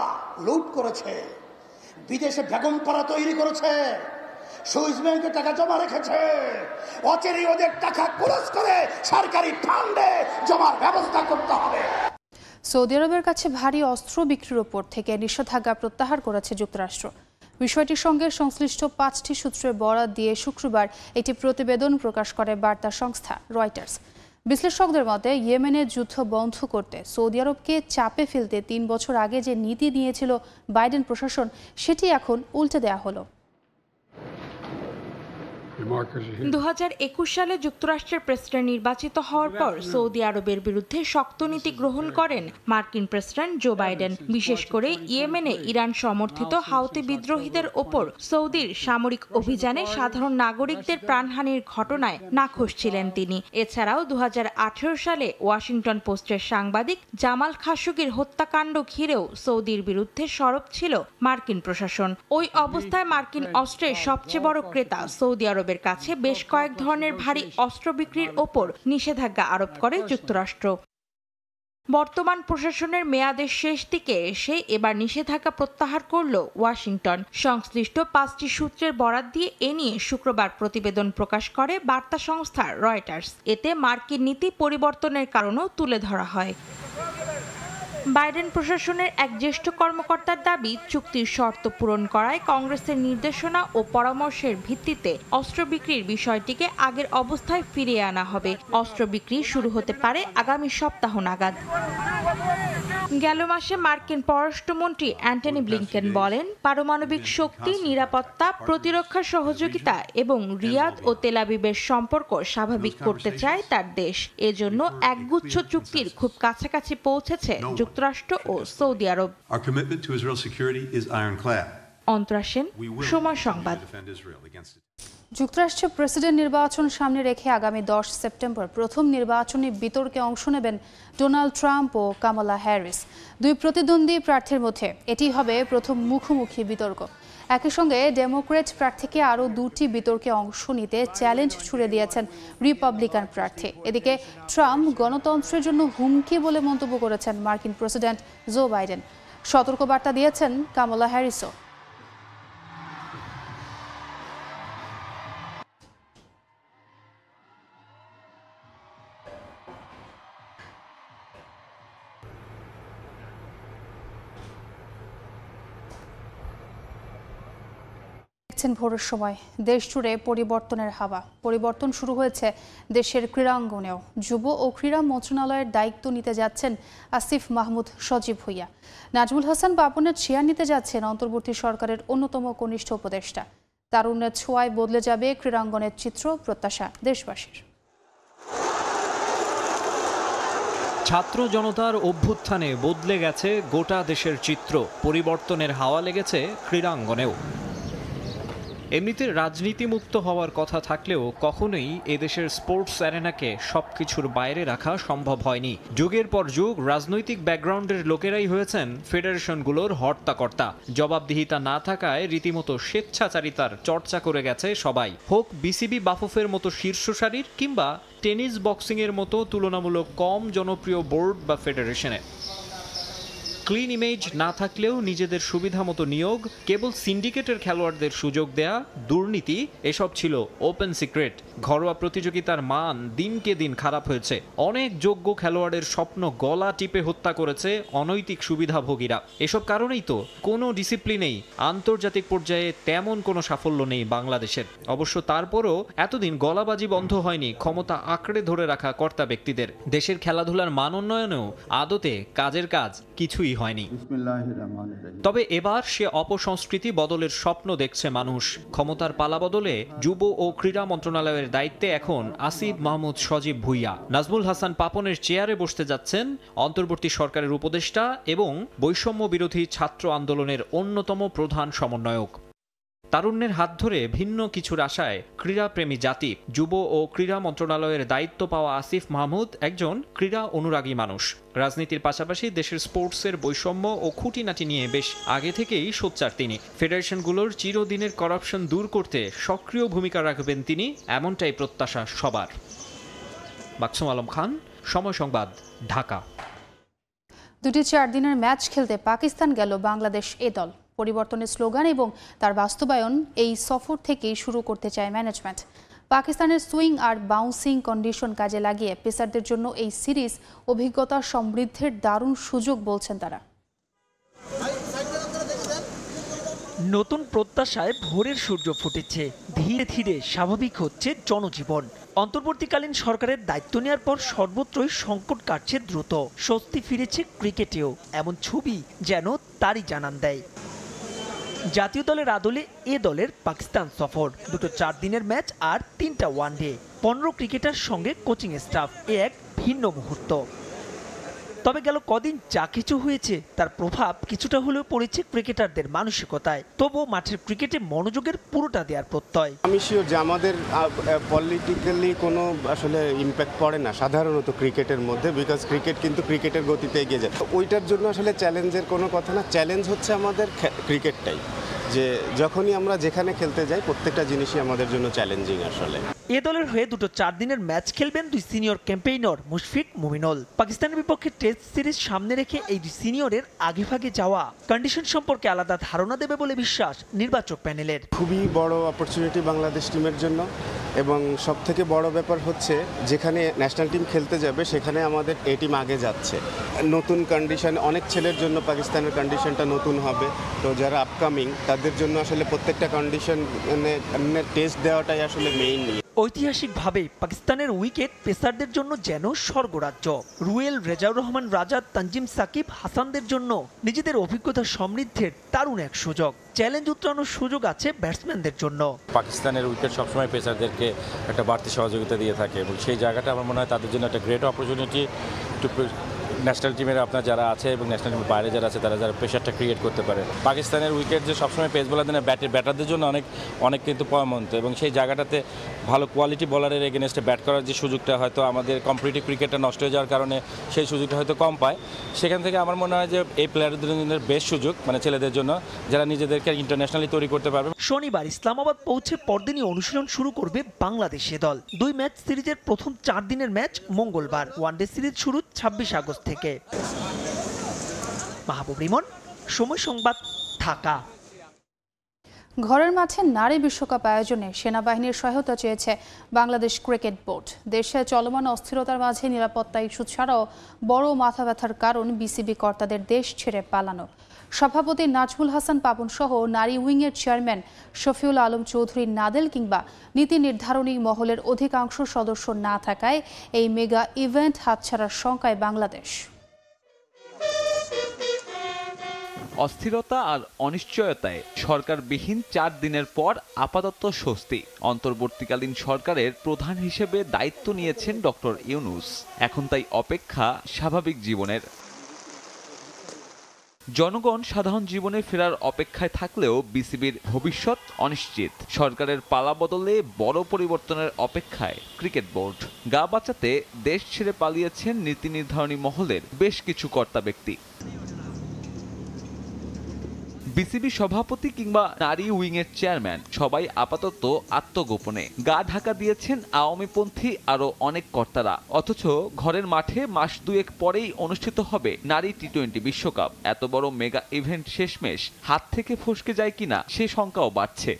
লুট করেছে বিদেশে বেগম পাড়া তৈরি করেছে সুইস ব্যাংকে টাকা জমা রেখেছে অচেরি ওদের টাকা খরচ করে সরকারি ফান্ডে জমার ব্যবস্থা করতে হবে সৌদি আরবের কাছে ভারী অস্ত্র বিক্রির ওপর থেকে নিষেধাজ্ঞা প্রত্যাহার করেছে যুক্তরাষ্ট্র বিষয়টির সঙ্গে সংশ্লিষ্ট পাঁচটি সূত্রে বরাত দিয়ে শুক্রবার একটি প্রতিবেদন প্রকাশ করে বার্তা সংস্থা রয়টার্স বিশ্লেষকদের মতে ইয়েমেনে যুদ্ধ বন্ধ করতে সৌদি আরবকে চাপে ফেলতে তিন বছর আগে যে নীতি নিয়েছিল বাইডেন প্রশাসন সেটি এখন উল্টে দেয়া হলো দু সালে যুক্তরাষ্ট্রের প্রেসিডেন্ট নির্বাচিত হওয়ার পর সৌদি আরবের বিরুদ্ধে শক্ত নীতি গ্রহণ করেন মার্কিন প্রেসিডেন্ট জো বাইডেন বিশেষ করে ইয়েমেনে ইরান সমর্থিত হাউতি বিদ্রোহীদের ওপর সৌদির সামরিক অভিযানে সাধারণ নাগরিকদের প্রাণহানির ঘটনায় নাখোশ ছিলেন তিনি এছাড়াও দু সালে ওয়াশিংটন পোস্টের সাংবাদিক জামাল খাসুগির হত্যাকাণ্ড ঘিরেও সৌদির বিরুদ্ধে সরব ছিল মার্কিন প্রশাসন ওই অবস্থায় মার্কিন অস্ত্রের সবচেয়ে বড় ক্রেতা সৌদি আরবের আরবের কাছে বেশ কয়েক ধরনের ভারী অস্ত্র বিক্রির ওপর নিষেধাজ্ঞা আরোপ করে যুক্তরাষ্ট্র বর্তমান প্রশাসনের মেয়াদের শেষ দিকে এসে এবার নিষেধাজ্ঞা প্রত্যাহার করল ওয়াশিংটন সংশ্লিষ্ট পাঁচটি সূত্রের বরাত দিয়ে এ নিয়ে শুক্রবার প্রতিবেদন প্রকাশ করে বার্তা সংস্থা রয়টার্স এতে মার্কিন নীতি পরিবর্তনের কারণও তুলে ধরা হয় বাইডেন প্রশাসনের এক জ্যেষ্ঠ কর্মকর্তার দাবি চুক্তির শর্ত পূরণ করায় কংগ্রেসের নির্দেশনা ও পরামর্শের ভিত্তিতে অস্ত্র বিক্রির বিষয়টিকে আগের অবস্থায় ফিরিয়ে আনা হবে অস্ত্র বিক্রি শুরু হতে পারে আগামী সপ্তাহ নাগাদ গেল মাসে মার্কিন পররাষ্ট্রমন্ত্রী অ্যান্টনি ব্লিংকেন বলেন পারমাণবিক শক্তি নিরাপত্তা প্রতিরক্ষা সহযোগিতা এবং রিয়াদ ও তেলাবিবের সম্পর্ক স্বাভাবিক করতে চায় তার দেশ এজন্য একগুচ্ছ চুক্তির খুব কাছাকাছি পৌঁছেছে যুক্ত যুক্তরাষ্ট্র ও সৌদি আরব যুক্তরাষ্ট্রের প্রেসিডেন্ট নির্বাচন সামনে রেখে আগামী দশ সেপ্টেম্বর প্রথম নির্বাচনী বিতর্কে অংশ নেবেন ডোনাল্ড ট্রাম্প ও কামালা হ্যারিস দুই প্রতিদ্বন্দ্বী প্রার্থীর মধ্যে এটি হবে প্রথম মুখোমুখি বিতর্ক একই সঙ্গে ডেমোক্রেট প্রার্থীকে আরও দুটি বিতর্কে অংশ নিতে চ্যালেঞ্জ ছুড়ে দিয়েছেন রিপাবলিকান প্রার্থী এদিকে ট্রাম্প গণতন্ত্রের জন্য হুমকি বলে মন্তব্য করেছেন মার্কিন প্রেসিডেন্ট জো বাইডেন সতর্কবার্তা দিয়েছেন কামলা হ্যারিসও দিয়েছেন ভোরের সময় দেশ জুড়ে পরিবর্তনের হাওয়া পরিবর্তন শুরু হয়েছে দেশের ক্রীড়াঙ্গনেও যুব ও ক্রীড়া মন্ত্রণালয়ের দায়িত্ব নিতে যাচ্ছেন আসিফ মাহমুদ সজীব হইয়া নাজমুল হাসান বাপনের চেয়ার নিতে যাচ্ছেন অন্তর্বর্তী সরকারের অন্যতম কনিষ্ঠ উপদেষ্টা তারুণ্যের ছোঁয়ায় বদলে যাবে ক্রীড়াঙ্গনের চিত্র প্রত্যাশা দেশবাসীর ছাত্র জনতার অভ্যুত্থানে বদলে গেছে গোটা দেশের চিত্র পরিবর্তনের হাওয়া লেগেছে ক্রীড়াঙ্গনেও এমনিতে রাজনীতিমুক্ত হওয়ার কথা থাকলেও কখনোই এদেশের স্পোর্টস অ্যারেনাকে সব কিছুর বাইরে রাখা সম্ভব হয়নি যুগের পর যুগ রাজনৈতিক ব্যাকগ্রাউন্ডের লোকেরাই হয়েছেন ফেডারেশনগুলোর হর্তাকর্তা জবাবদিহিতা না থাকায় রীতিমতো স্বেচ্ছাচারিতার চর্চা করে গেছে সবাই হোক বিসিবি বাফুফের মতো শীর্ষ সারির কিংবা টেনিস বক্সিংয়ের মতো তুলনামূলক কম জনপ্রিয় বোর্ড বা ফেডারেশনে ক্লিন ইমেজ না থাকলেও নিজেদের সুবিধা মতো নিয়োগ কেবল সিন্ডিকেটের খেলোয়াড়দের সুযোগ দেয়া দুর্নীতি এসব ছিল ওপেন সিক্রেট ঘরোয়া প্রতিযোগিতার মান দিনকে দিন খারাপ হয়েছে অনেক যোগ্য খেলোয়াড়ের স্বপ্ন গলা টিপে হত্যা করেছে অনৈতিক সুবিধাভোগীরা এসব কারণেই তো কোনো ডিসিপ্লিনেই আন্তর্জাতিক পর্যায়ে তেমন কোনো সাফল্য নেই বাংলাদেশের অবশ্য তারপরও এতদিন গলাবাজি বন্ধ হয়নি ক্ষমতা আঁকড়ে ধরে রাখা কর্তা ব্যক্তিদের দেশের খেলাধুলার মান উন্নয়নেও আদতে কাজের কাজ কিছুই হয়নি তবে এবার সে অপসংস্কৃতি বদলের স্বপ্ন দেখছে মানুষ ক্ষমতার পালা বদলে যুব ও ক্রীড়া মন্ত্রণালয়ের দায়িত্বে এখন আসিফ মাহমুদ সজীব ভুইয়া নাজমুল হাসান পাপনের চেয়ারে বসতে যাচ্ছেন অন্তর্বর্তী সরকারের উপদেষ্টা এবং বৈষম্য বিরোধী ছাত্র আন্দোলনের অন্যতম প্রধান সমন্বয়ক তারুণ্যের হাত ধরে ভিন্ন কিছুর আশায় ক্রীড়াপ্রেমী জাতি যুব ও ক্রীড়া মন্ত্রণালয়ের দায়িত্ব পাওয়া আসিফ মাহমুদ একজন ক্রীড়া অনুরাগী মানুষ রাজনীতির পাশাপাশি দেশের স্পোর্টসের বৈষম্য ও খুঁটিনাটি নিয়ে বেশ আগে থেকেই সোচ্চার তিনি ফেডারেশনগুলোর চিরদিনের করাপশন দূর করতে সক্রিয় ভূমিকা রাখবেন তিনি এমনটাই প্রত্যাশা সবার বাকসুম আলম খান সময় সংবাদ ঢাকা দুটি চার দিনের ম্যাচ খেলতে পাকিস্তান গেল বাংলাদেশ এ দল পরিবর্তনের স্লোগান এবং তার বাস্তবায়ন এই সফর থেকেই শুরু করতে চায় ম্যানেজমেন্ট পাকিস্তানের সুইং আর বাউন্সিং কন্ডিশন কাজে লাগিয়ে পেসারদের জন্য এই সিরিজ অভিজ্ঞতা সমৃদ্ধের দারুণ সুযোগ বলছেন তারা নতুন প্রত্যাশায় ভোরের সূর্য ফুটেছে ধীরে ধীরে স্বাভাবিক হচ্ছে জনজীবন অন্তর্বর্তীকালীন সরকারের দায়িত্ব নেওয়ার পর সর্বত্রই সংকট কাটছে দ্রুত স্বস্তি ফিরেছে ক্রিকেটেও এমন ছবি যেন তারই জানান দেয় জাতীয় দলের আদলে এ দলের পাকিস্তান সফর দুটো চার দিনের ম্যাচ আর তিনটা ওয়ানডে পনেরো ক্রিকেটার সঙ্গে কোচিং স্টাফ এক ভিন্ন মুহূর্ত তবে গেল কদিন যা কিছু হয়েছে তার প্রভাব কিছুটা হলেও পড়েছে ক্রিকেটারদের মানসিকতায় তবুও মাঠের ক্রিকেটে মনোযোগের পুরোটা দেওয়ার প্রত্যয় আমি শিওর যে আমাদের পলিটিক্যালি কোনো আসলে ইম্প্যাক্ট পড়ে না সাধারণত ক্রিকেটের মধ্যে বিকজ ক্রিকেট কিন্তু ক্রিকেটের গতিতে এগিয়ে যায় ওইটার জন্য আসলে চ্যালেঞ্জের কোনো কথা না চ্যালেঞ্জ হচ্ছে আমাদের ক্রিকেটটাই যে যখনই আমরা যেখানে খেলতে যাই প্রত্যেকটা জিনিসই আমাদের জন্য চ্যালেঞ্জিং আসলে এ দলের হয়ে দুটো চার দিনের ম্যাচ খেলবেন দুই সিনিয়র ক্যাম্পেইনর মুশফিক মুমিনল পাকিস্তানের বিপক্ষে টেস্ট সিরিজ সামনে রেখে এই দুই সিনিয়রের আগেভাগে যাওয়া কন্ডিশন সম্পর্কে আলাদা ধারণা দেবে বলে বিশ্বাস নির্বাচক প্যানেলের খুবই বড় অপরচুনিটি বাংলাদেশ টিমের জন্য এবং সব থেকে বড় ব্যাপার হচ্ছে যেখানে ন্যাশনাল টিম খেলতে যাবে সেখানে আমাদের এ টিম আগে যাচ্ছে নতুন কন্ডিশন অনেক ছেলের জন্য পাকিস্তানের কন্ডিশনটা নতুন হবে তো যারা আপকামিং তাদের জন্য আসলে প্রত্যেকটা কন্ডিশন মানে টেস্ট দেওয়াটাই আসলে মেইন নিয়ে ঐতিহাসিকভাবে পাকিস্তানের উইকেট পেসারদের জন্য যেন স্বর্গরাজ্য রুয়েল রেজাউর রহমান রাজা তানজিম সাকিব হাসানদের জন্য নিজেদের অভিজ্ঞতা সমৃদ্ধের দারুণ এক সুযোগ চ্যালেঞ্জ উত্তরানোর সুযোগ আছে ব্যাটসম্যানদের জন্য পাকিস্তানের উইকেট সবসময় পেসারদেরকে একটা বাড়তি সহযোগিতা দিয়ে থাকে এবং সেই জায়গাটা আমার মনে হয় তাদের জন্য একটা গ্রেট অপরচুনিটি টু ন্যাশনাল টিমের আপনার যারা আছে এবং ন্যাশনাল টিমের বাইরে যারা আছে তারা যারা প্রেশারটা ক্রিয়েট করতে পারে পাকিস্তানের উইকেট যে সবসময় পেস দিনে ব্যাটের ব্যাটারদের জন্য অনেক অনেক কিন্তু পয়মন্ত এবং সেই জায়গাটাতে ভালো কোয়ালিটি বলারের এগেনস্টে ব্যাট করার যে সুযোগটা হয়তো আমাদের কম্পিটিটিভ ক্রিকেটটা নষ্ট হয়ে যাওয়ার কারণে সেই সুযোগটা হয়তো কম পায় সেখান থেকে আমার মনে হয় যে এই প্লেয়ারদের জন্য বেশ সুযোগ মানে ছেলেদের জন্য যারা নিজেদেরকে ইন্টারন্যাশনালি তৈরি করতে পারবে শনিবার ইসলামাবাদ পৌঁছে পরদিনই অনুশীলন শুরু করবে বাংলাদেশে দল দুই ম্যাচ সিরিজের প্রথম চার দিনের ম্যাচ মঙ্গলবার ওয়ানডে সিরিজ শুরু ছাব্বিশ আগস্ট থেকে মাহবুব রিমন সময় সংবাদ ঢাকা ঘরের মাঠে নারী বিশ্বকাপ আয়োজনে সেনাবাহিনীর সহায়তা চেয়েছে বাংলাদেশ ক্রিকেট বোর্ড দেশে চলমান অস্থিরতার মাঝে নিরাপত্তা ইস্যু ছাড়াও বড় মাথা ব্যথার কারণ বিসিবি কর্তাদের দেশ ছেড়ে পালানো সভাপতি নাজমুল হাসান পাপন সহ নারী উইংয়ের চেয়ারম্যান শফিউল আলম চৌধুরী নাদেল কিংবা নীতি নির্ধারণী মহলের অধিকাংশ সদস্য না থাকায় এই মেগা ইভেন্ট হাতছাড়ার শঙ্কায় বাংলাদেশ অস্থিরতা আর অনিশ্চয়তায় সরকারবিহীন চার দিনের পর আপাতত স্বস্তি অন্তর্বর্তীকালীন সরকারের প্রধান হিসেবে দায়িত্ব নিয়েছেন ডক্টর ইউনুস এখন তাই অপেক্ষা স্বাভাবিক জীবনের জনগণ সাধারণ জীবনে ফেরার অপেক্ষায় থাকলেও বিসিবির ভবিষ্যৎ অনিশ্চিত সরকারের পালা বদলে বড় পরিবর্তনের অপেক্ষায় ক্রিকেট বোর্ড গা বাঁচাতে দেশ ছেড়ে পালিয়েছেন নীতি নির্ধারণী মহলের বেশ কিছু কর্তা ব্যক্তি বিসিবি সভাপতি কিংবা নারী উইংয়ের চেয়ারম্যান সবাই আপাতত আত্মগোপনে গা ঢাকা দিয়েছেন আওয়ামীপন্থী আরও অনেক কর্তারা অথচ ঘরের মাঠে মাস দুয়েক পরেই অনুষ্ঠিত হবে নারী টি টোয়েন্টি বিশ্বকাপ এত বড় মেগা ইভেন্ট শেষমেশ হাত থেকে ফসকে যায় কিনা সে শঙ্কাও বাড়ছে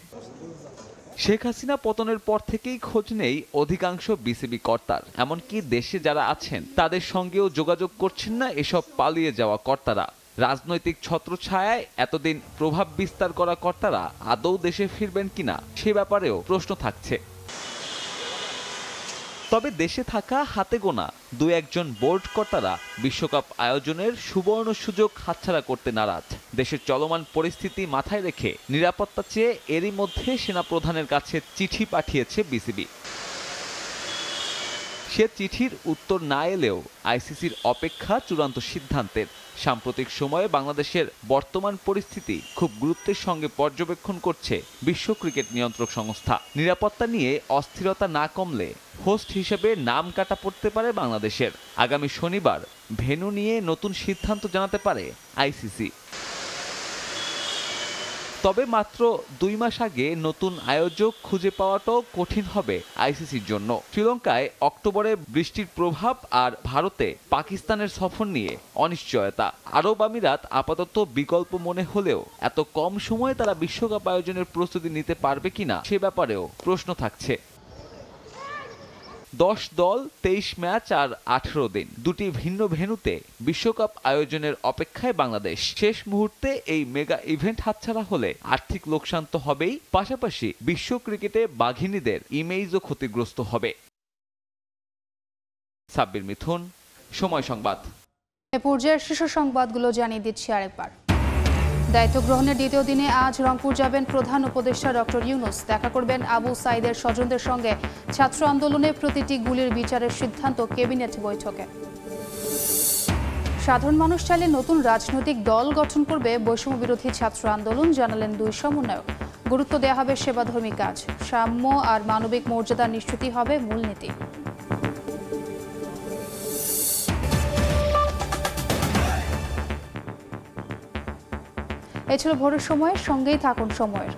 শেখ হাসিনা পতনের পর থেকেই খোঁজ নেই অধিকাংশ বিসিবি কর্তার এমনকি দেশে যারা আছেন তাদের সঙ্গেও যোগাযোগ করছেন না এসব পালিয়ে যাওয়া কর্তারা রাজনৈতিক ছত্রছায়ায় এতদিন প্রভাব বিস্তার করা কর্তারা আদৌ দেশে ফিরবেন কিনা সে ব্যাপারেও প্রশ্ন থাকছে তবে দেশে থাকা হাতে গোনা দু একজন বোর্ড কর্তারা বিশ্বকাপ আয়োজনের সুবর্ণ সুযোগ হাতছাড়া করতে নারাজ দেশের চলমান পরিস্থিতি মাথায় রেখে নিরাপত্তা চেয়ে এরই মধ্যে সেনাপ্রধানের কাছে চিঠি পাঠিয়েছে বিসিবি সে চিঠির উত্তর না এলেও আইসিসির অপেক্ষা চূড়ান্ত সিদ্ধান্তের সাম্প্রতিক সময়ে বাংলাদেশের বর্তমান পরিস্থিতি খুব গুরুত্বের সঙ্গে পর্যবেক্ষণ করছে বিশ্ব ক্রিকেট নিয়ন্ত্রক সংস্থা নিরাপত্তা নিয়ে অস্থিরতা না কমলে হোস্ট হিসেবে নাম কাটা পড়তে পারে বাংলাদেশের আগামী শনিবার ভেনু নিয়ে নতুন সিদ্ধান্ত জানাতে পারে আইসিসি তবে মাত্র দুই মাস আগে নতুন আয়োজক খুঁজে পাওয়াটাও কঠিন হবে আইসিসির জন্য শ্রীলঙ্কায় অক্টোবরে বৃষ্টির প্রভাব আর ভারতে পাকিস্তানের সফর নিয়ে অনিশ্চয়তা আরব আমিরাত আপাতত বিকল্প মনে হলেও এত কম সময়ে তারা বিশ্বকাপ আয়োজনের প্রস্তুতি নিতে পারবে কিনা সে ব্যাপারেও প্রশ্ন থাকছে দশ দল তেইশ ম্যাচ আর আঠেরো দিন দুটি ভিন্ন ভেনুতে বিশ্বকাপ আয়োজনের অপেক্ষায় বাংলাদেশ শেষ মুহূর্তে এই মেগা ইভেন্ট হাতছাড়া হলে আর্থিক লোকসান তো হবেই পাশাপাশি বিশ্ব ক্রিকেটে বাঘিনীদের ইমেজও ক্ষতিগ্রস্ত হবে সাব্বির মিথুন সময় সংবাদ পর্যায়ের শীর্ষ সংবাদগুলো জানিয়ে দিচ্ছি আরেকবার দায়িত্ব গ্রহণের দ্বিতীয় দিনে আজ রংপুর যাবেন প্রধান উপদেষ্টা ডক্টর ইউনুস দেখা করবেন আবু সাইদের স্বজনদের সঙ্গে ছাত্র আন্দোলনে প্রতিটি গুলির বিচারের সিদ্ধান্ত কেবিনেট বৈঠকে সাধারণ মানুষ চাইলে নতুন রাজনৈতিক দল গঠন করবে বৈষম্য বিরোধী ছাত্র আন্দোলন জানালেন দুই সমন্বয়ক গুরুত্ব দেওয়া হবে সেবাধর্মী কাজ সাম্য আর মানবিক মর্যাদা নিশ্চিতই হবে মূলনীতি এ ছিল ভোরের সময়ের সঙ্গেই থাকুন সময়ের